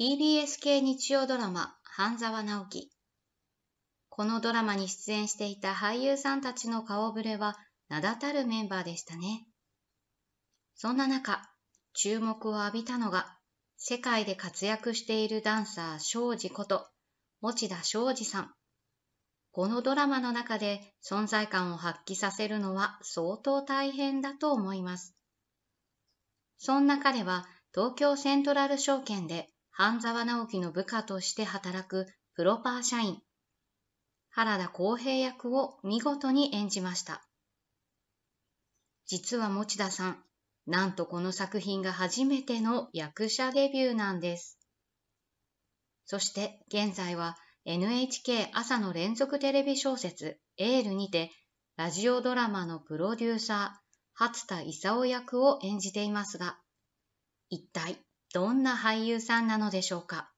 TBS 系日曜ドラマ半沢直樹このドラマに出演していた俳優さんたちの顔ぶれは名だたるメンバーでしたねそんな中注目を浴びたのが世界で活躍しているダンサー庄司こと持田庄司さんこのドラマの中で存在感を発揮させるのは相当大変だと思います。そんな彼は東京セントラル証券で半沢直樹の部下として働くプロパー社員、原田光平役を見事に演じました。実は持田さん、なんとこの作品が初めての役者デビューなんです。そして現在は NHK 朝の連続テレビ小説エールにてラジオドラマのプロデューサー、初田勲役を演じていますが、一体どんな俳優さんなのでしょうか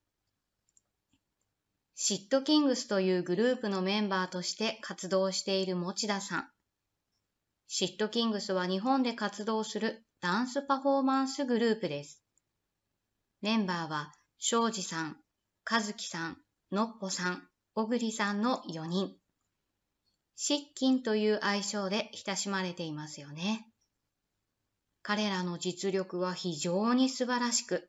シットキングスというグループのメンバーとして活動している持田さん。シットキングスは日本で活動するダンスパフォーマンスグループです。メンバーは庄司さん、和樹さん、のっぽさん、小栗さんの4人。シッキンという愛称で親しまれていますよね。彼らの実力は非常に素晴らしく、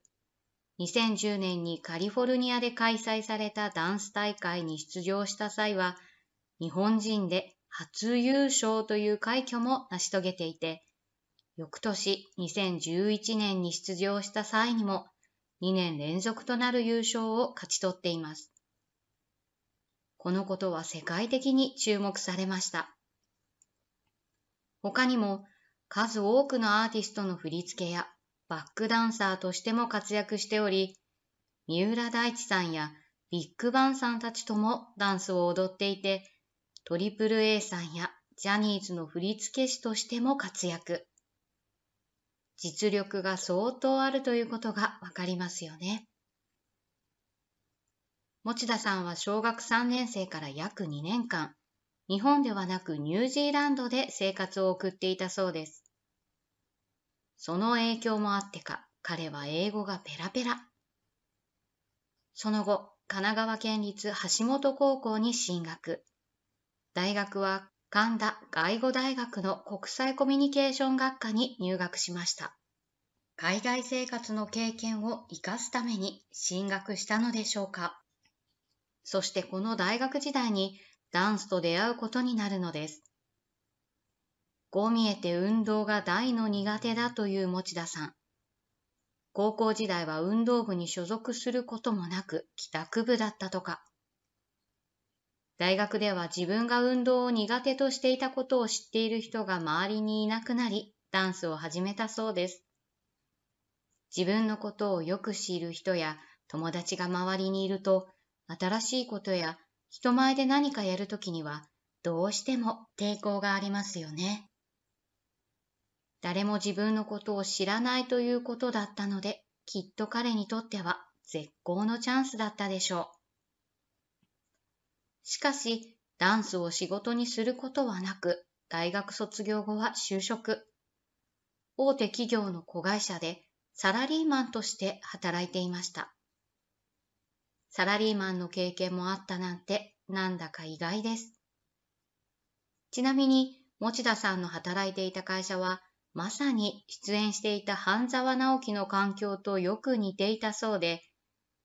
2010年にカリフォルニアで開催されたダンス大会に出場した際は、日本人で初優勝という快挙も成し遂げていて、翌年2011年に出場した際にも2年連続となる優勝を勝ち取っています。このことは世界的に注目されました。他にも数多くのアーティストの振り付けやバックダンサーとしても活躍しており、三浦大知さんやビッグバンさんたちともダンスを踊っていて、トリプル a さんやジャニーズの振付師としても活躍。実力が相当あるということがわかりますよね。持田さんは小学3年生から約2年間、日本ではなくニュージーランドで生活を送っていたそうです。その影響もあってか、彼は英語がペラペラ。その後、神奈川県立橋本高校に進学。大学は神田外語大学の国際コミュニケーション学科に入学しました。海外生活の経験を生かすために進学したのでしょうか。そしてこの大学時代にダンスと出会うことになるのです。こう見えて運動が大の苦手だという持田さん。高校時代は運動部に所属することもなく帰宅部だったとか。大学では自分が運動を苦手としていたことを知っている人が周りにいなくなり、ダンスを始めたそうです。自分のことをよく知る人や友達が周りにいると、新しいことや人前で何かやるときには、どうしても抵抗がありますよね。誰も自分のことを知らないということだったので、きっと彼にとっては絶好のチャンスだったでしょう。しかし、ダンスを仕事にすることはなく、大学卒業後は就職。大手企業の子会社でサラリーマンとして働いていました。サラリーマンの経験もあったなんて、なんだか意外です。ちなみに、持田さんの働いていた会社は、まさに出演していた半沢直樹の環境とよく似ていたそうで、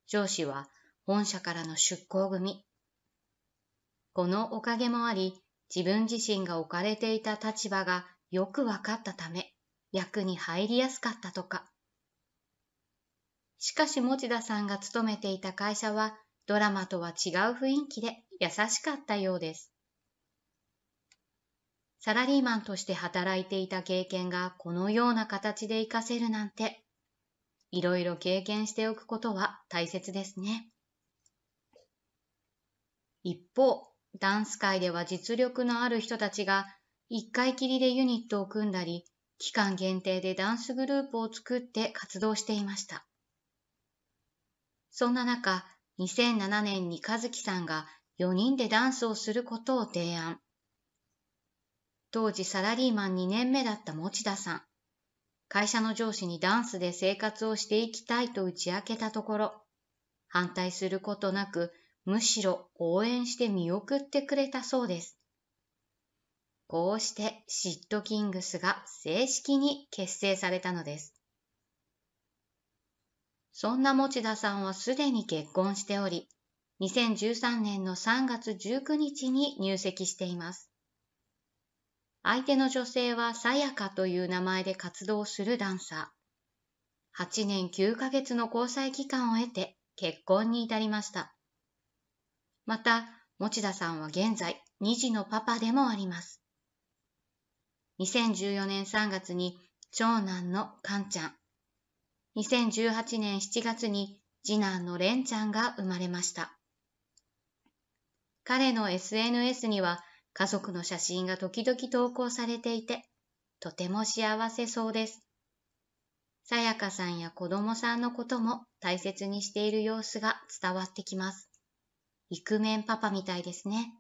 上司は本社からの出向組。このおかげもあり、自分自身が置かれていた立場がよくわかったため、役に入りやすかったとか。しかし持田さんが勤めていた会社はドラマとは違う雰囲気で優しかったようです。サラリーマンとして働いていた経験がこのような形で活かせるなんて、いろいろ経験しておくことは大切ですね。一方、ダンス界では実力のある人たちが一回きりでユニットを組んだり、期間限定でダンスグループを作って活動していました。そんな中、2007年に和樹さんが4人でダンスをすることを提案。当時サラリーマン2年目だった持田さん。会社の上司にダンスで生活をしていきたいと打ち明けたところ、反対することなく、むしろ応援して見送ってくれたそうです。こうしてシットキングスが正式に結成されたのです。そんな持田さんはすでに結婚しており、2013年の3月19日に入籍しています。相手の女性はさやかという名前で活動するダンサー。8年9ヶ月の交際期間を経て結婚に至りました。また、持田さんは現在2児のパパでもあります。2014年3月に長男のカンちゃん、2018年7月に次男のレンちゃんが生まれました。彼の SNS には家族の写真が時々投稿されていて、とても幸せそうです。さやかさんや子供さんのことも大切にしている様子が伝わってきます。イクメンパパみたいですね。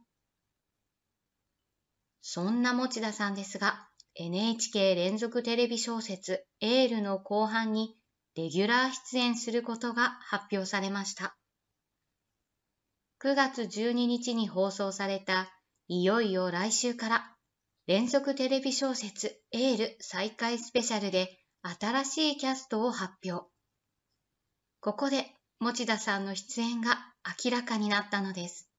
そんな持田さんですが、NHK 連続テレビ小説エールの後半にレギュラー出演することが発表されました。9月12日に放送されたいよいよ来週から連続テレビ小説エール再開スペシャルで新しいキャストを発表。ここで持田さんの出演が明らかになったのです。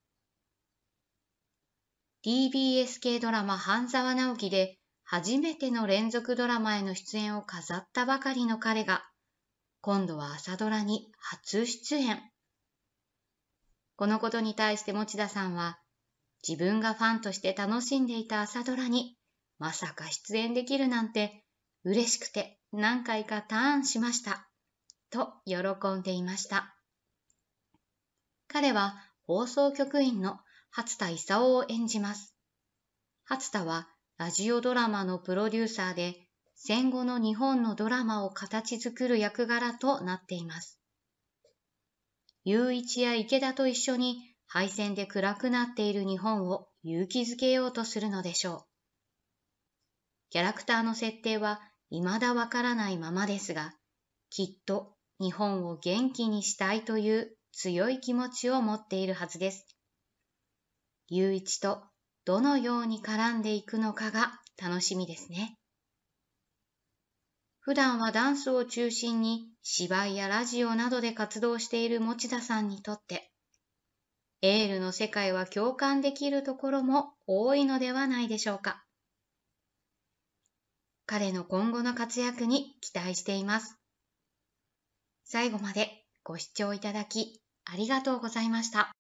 TBS 系ドラマ半沢直樹で初めての連続ドラマへの出演を飾ったばかりの彼が、今度は朝ドラに初出演。このことに対して持田さんは、自分がファンとして楽しんでいた朝ドラに、まさか出演できるなんて、嬉しくて何回かターンしました。と喜んでいました。彼は放送局員の初田勲を演じます。初田はラジオドラマのプロデューサーで、戦後の日本のドラマを形作る役柄となっています。雄一や池田と一緒に敗戦で暗くなっている日本を勇気づけようとするのでしょう。キャラクターの設定は未だわからないままですが、きっと日本を元気にしたいという強い気持ちを持っているはずです。雄一とどのように絡んでいくのかが楽しみですね。普段はダンスを中心に芝居やラジオなどで活動している持田さんにとって、エールの世界は共感できるところも多いのではないでしょうか。彼の今後の活躍に期待しています。最後までご視聴いただきありがとうございました。